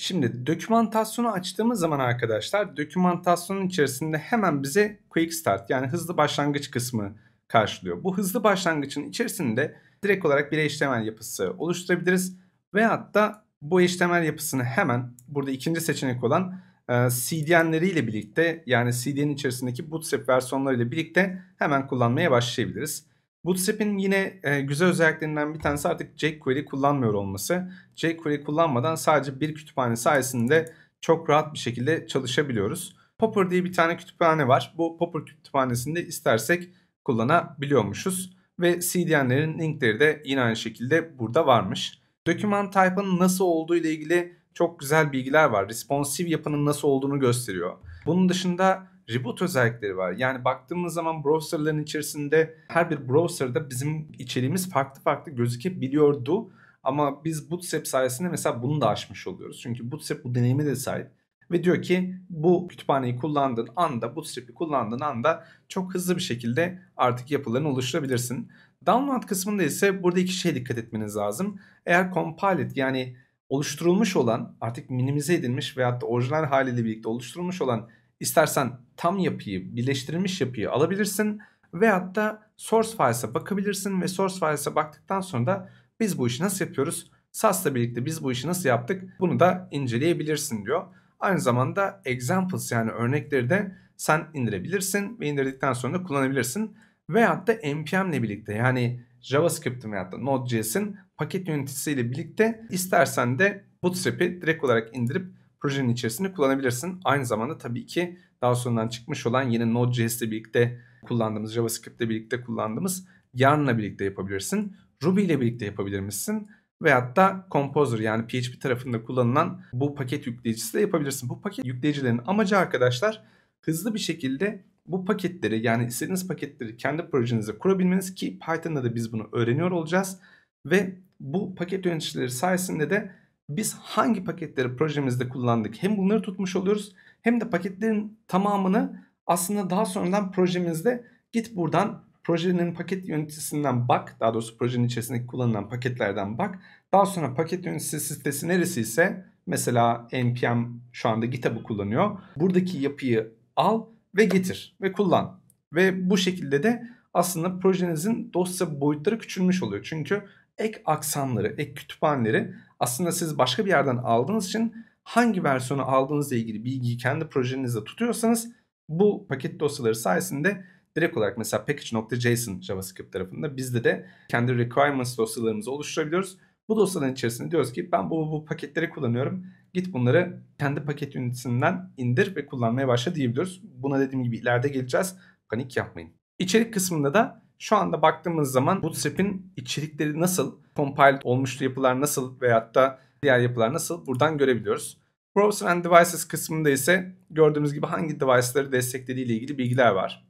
Şimdi dokümantasyonu açtığımız zaman arkadaşlar dokümantasyonun içerisinde hemen bize quick start yani hızlı başlangıç kısmı karşılıyor. Bu hızlı başlangıçın içerisinde direkt olarak bir HTML yapısı oluşturabiliriz. Veyahut da bu HTML yapısını hemen burada ikinci seçenek olan e, CDN'leriyle birlikte yani CDN'in içerisindeki bootstrap versiyonlarıyla birlikte hemen kullanmaya başlayabiliriz. Bootstrap'in yine e, güzel özelliklerinden bir tanesi artık jQuery kullanmıyor olması. jQuery kullanmadan sadece bir kütüphane sayesinde çok rahat bir şekilde çalışabiliyoruz. Popper diye bir tane kütüphane var. Bu Popper kütüphanesinde istersek kullanabiliyormuşuz. Ve CDN'lerin linkleri de yine aynı şekilde burada varmış. Doküman type'ın nasıl olduğu ile ilgili çok güzel bilgiler var. Responsive yapının nasıl olduğunu gösteriyor. Bunun dışında reboot özellikleri var. Yani baktığımız zaman browserların içerisinde her bir browserda bizim içeriğimiz farklı farklı gözükebiliyordu. Ama biz Bootstrap sayesinde mesela bunu da aşmış oluyoruz. Çünkü Bootstrap bu deneyime de sahip. Ve diyor ki bu kütüphaneyi kullandığın anda, Bootstrap'i kullandığın anda çok hızlı bir şekilde artık yapılarını oluşturabilirsin. Download kısmında ise burada iki şey dikkat etmeniz lazım. Eğer compile et yani oluşturulmuş olan artık minimize edilmiş veyahut da orijinal haliyle birlikte oluşturulmuş olan istersen tam yapıyı birleştirilmiş yapıyı alabilirsin veyahut da source files'a bakabilirsin ve source files'a baktıktan sonra da biz bu işi nasıl yapıyoruz? SAS'la birlikte biz bu işi nasıl yaptık? Bunu da inceleyebilirsin diyor. Aynı zamanda examples yani örnekleri de sen indirebilirsin ve indirdikten sonra da kullanabilirsin. Veyahut da npm ile birlikte yani JavaScript'in veyahut da Node.js'in paket yöneticisiyle birlikte istersen de Bootstrap'i direkt olarak indirip projenin içerisinde kullanabilirsin. Aynı zamanda tabii ki daha sonradan çıkmış olan yeni Node.js ile birlikte kullandığımız, JavaScript ile birlikte kullandığımız Yarn ile birlikte yapabilirsin. Ruby ile birlikte yapabilir misin? Veyahut da Composer yani PHP tarafında kullanılan bu paket yükleyicisi de yapabilirsin. Bu paket yükleyicilerin amacı arkadaşlar hızlı bir şekilde bu paketleri yani istediğiniz paketleri kendi projenize kurabilmeniz ki Python'da da biz bunu öğreniyor olacağız. Ve bu paket yöneticileri sayesinde de biz hangi paketleri projemizde kullandık hem bunları tutmuş oluyoruz hem de paketlerin tamamını aslında daha sonradan projemizde git buradan projenin paket yöneticisinden bak. Daha doğrusu projenin içerisindeki kullanılan paketlerden bak. Daha sonra paket yöneticisi sitesi neresi ise mesela npm şu anda GitHub'ı kullanıyor. Buradaki yapıyı al ve getir ve kullan. Ve bu şekilde de aslında projenizin dosya boyutları küçülmüş oluyor. Çünkü ek aksamları, ek kütüphaneleri aslında siz başka bir yerden aldığınız için hangi versiyonu aldığınızla ilgili bilgiyi kendi projenizde tutuyorsanız bu paket dosyaları sayesinde direkt olarak mesela package.json JavaScript tarafında bizde de kendi requirements dosyalarımızı oluşturabiliyoruz. Bu dosyaların içerisinde diyoruz ki ben bu, bu paketleri kullanıyorum. Git bunları kendi paket ünitesinden indir ve kullanmaya başla diyebiliyoruz. Buna dediğim gibi ileride geleceğiz. Panik yapmayın. İçerik kısmında da şu anda baktığımız zaman Bootstrap'in içerikleri nasıl, compiled olmuş yapılar nasıl veyahut da diğer yapılar nasıl buradan görebiliyoruz. Browser and Devices kısmında ise gördüğümüz gibi hangi device'ları desteklediği ile ilgili bilgiler var.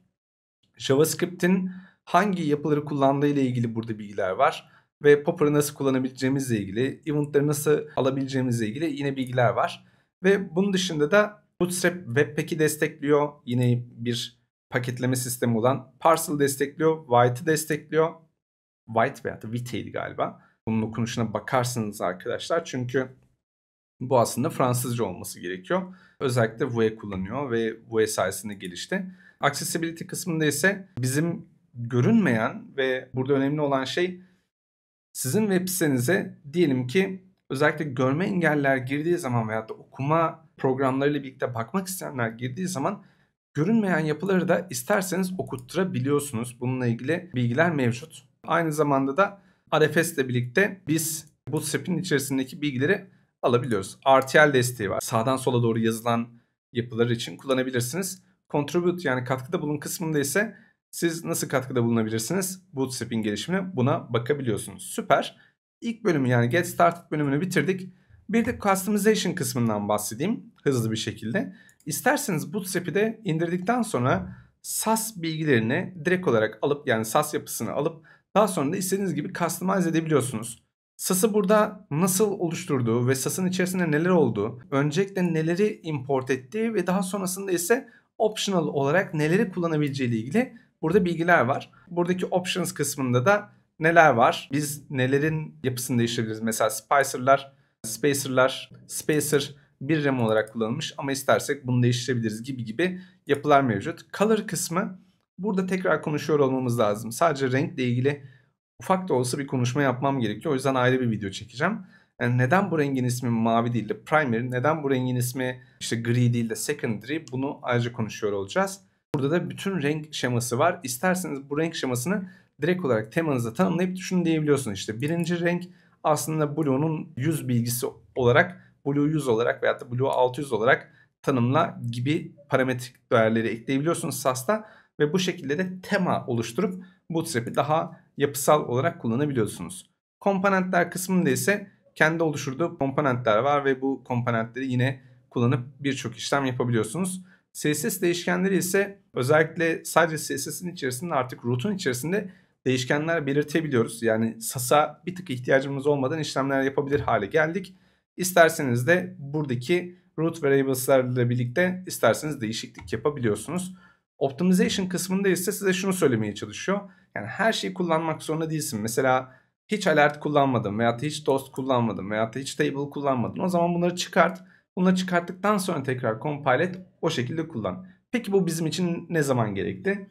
JavaScript'in hangi yapıları kullandığı ile ilgili burada bilgiler var ve Popper'ı nasıl kullanabileceğimizle ilgili, eventleri nasıl alabileceğimizle ilgili yine bilgiler var. Ve bunun dışında da Bootstrap Webpack'i destekliyor. Yine bir paketleme sistemi olan Parcel destekliyor, White'ı destekliyor. White veya da Vite'ydi galiba. Bunun okunuşuna bakarsınız arkadaşlar. Çünkü bu aslında Fransızca olması gerekiyor. Özellikle Vue kullanıyor ve Vue sayesinde gelişti. Accessibility kısmında ise bizim görünmeyen ve burada önemli olan şey sizin web sitenize diyelim ki özellikle görme engeller girdiği zaman veya da okuma programlarıyla birlikte bakmak isteyenler girdiği zaman Görünmeyen yapıları da isterseniz okutturabiliyorsunuz. Bununla ilgili bilgiler mevcut. Aynı zamanda da RFS ile birlikte biz bu SEP'in içerisindeki bilgileri alabiliyoruz. RTL desteği var. Sağdan sola doğru yazılan yapılar için kullanabilirsiniz. Contribute yani katkıda bulun kısmında ise siz nasıl katkıda bulunabilirsiniz? Bootstrap'in gelişimine buna bakabiliyorsunuz. Süper. İlk bölümü yani Get Started bölümünü bitirdik. Bir de customization kısmından bahsedeyim hızlı bir şekilde. İsterseniz Bootstrap'i de indirdikten sonra SAS bilgilerini direkt olarak alıp yani SAS yapısını alıp daha sonra da istediğiniz gibi customize edebiliyorsunuz. SAS'ı burada nasıl oluşturduğu ve SAS'ın içerisinde neler olduğu, öncelikle neleri import ettiği ve daha sonrasında ise optional olarak neleri kullanabileceği ile ilgili burada bilgiler var. Buradaki options kısmında da neler var, biz nelerin yapısını değiştirebiliriz. Mesela Spicer'lar spacer'lar, spacer bir RAM olarak kullanılmış ama istersek bunu değiştirebiliriz gibi gibi yapılar mevcut. Color kısmı burada tekrar konuşuyor olmamız lazım. Sadece renkle ilgili ufak da olsa bir konuşma yapmam gerekiyor. O yüzden ayrı bir video çekeceğim. Yani neden bu rengin ismi mavi değil de primary, neden bu rengin ismi işte gri değil de secondary bunu ayrıca konuşuyor olacağız. Burada da bütün renk şeması var. İsterseniz bu renk şemasını direkt olarak temanıza tanımlayıp şunu diyebiliyorsunuz. İşte birinci renk aslında Blue'nun 100 bilgisi olarak Blue 100 olarak veyahut da Blue 600 olarak tanımla gibi parametrik değerleri ekleyebiliyorsunuz SAS'ta ve bu şekilde de tema oluşturup Bootstrap'i daha yapısal olarak kullanabiliyorsunuz. Komponentler kısmında ise kendi oluşturduğu komponentler var ve bu komponentleri yine kullanıp birçok işlem yapabiliyorsunuz. CSS değişkenleri ise özellikle sadece CSS'in içerisinde artık root'un içerisinde değişkenler belirtebiliyoruz. Yani Sasa bir tık ihtiyacımız olmadan işlemler yapabilir hale geldik. İsterseniz de buradaki root variables'larla birlikte isterseniz değişiklik yapabiliyorsunuz. Optimization kısmında ise size şunu söylemeye çalışıyor. Yani her şeyi kullanmak zorunda değilsin. Mesela hiç alert kullanmadım veya hiç dost kullanmadım veya hiç table kullanmadım. O zaman bunları çıkart. Bunları çıkarttıktan sonra tekrar compile et. O şekilde kullan. Peki bu bizim için ne zaman gerekti?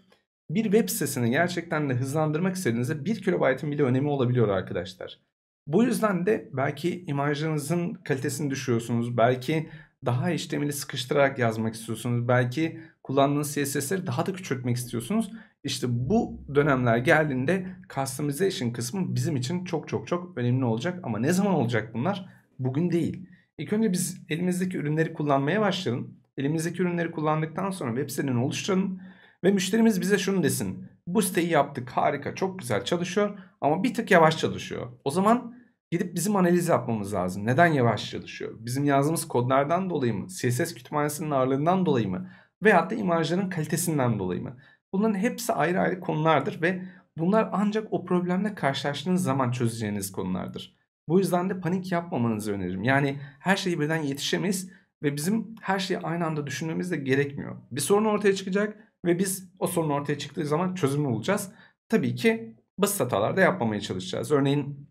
bir web sitesini gerçekten de hızlandırmak istediğinizde 1 kilobaytın bile önemi olabiliyor arkadaşlar. Bu yüzden de belki imajınızın kalitesini düşüyorsunuz. Belki daha HTML'i sıkıştırarak yazmak istiyorsunuz. Belki kullandığınız CSS'leri daha da küçültmek istiyorsunuz. İşte bu dönemler geldiğinde customization kısmı bizim için çok çok çok önemli olacak. Ama ne zaman olacak bunlar? Bugün değil. İlk önce biz elimizdeki ürünleri kullanmaya başlayalım. Elimizdeki ürünleri kullandıktan sonra web sitelerini oluşturalım ve müşterimiz bize şunu desin. Bu siteyi yaptık harika çok güzel çalışıyor ama bir tık yavaş çalışıyor. O zaman gidip bizim analiz yapmamız lazım. Neden yavaş çalışıyor? Bizim yazdığımız kodlardan dolayı mı? CSS kütüphanesinin ağırlığından dolayı mı? Veyahut da imajların kalitesinden dolayı mı? Bunların hepsi ayrı ayrı konulardır ve bunlar ancak o problemle karşılaştığınız zaman çözeceğiniz konulardır. Bu yüzden de panik yapmamanızı öneririm. Yani her şeyi birden yetişemeyiz ve bizim her şeyi aynı anda düşünmemiz de gerekmiyor. Bir sorun ortaya çıkacak ve biz o sorun ortaya çıktığı zaman çözümü bulacağız. Tabii ki basit hatalar yapmamaya çalışacağız. Örneğin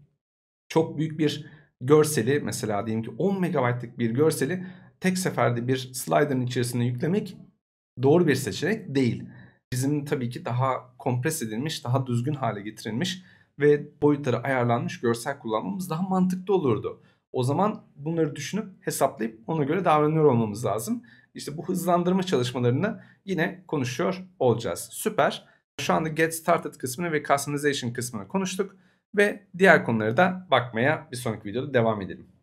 çok büyük bir görseli mesela diyelim ki 10 megabaytlık bir görseli tek seferde bir slider'ın içerisine yüklemek doğru bir seçenek değil. Bizim tabii ki daha kompres edilmiş, daha düzgün hale getirilmiş ve boyutları ayarlanmış görsel kullanmamız daha mantıklı olurdu. O zaman bunları düşünüp hesaplayıp ona göre davranıyor olmamız lazım. İşte bu hızlandırma çalışmalarını yine konuşuyor olacağız. Süper. Şu anda Get Started kısmını ve Customization kısmını konuştuk ve diğer konuları da bakmaya bir sonraki videoda devam edelim.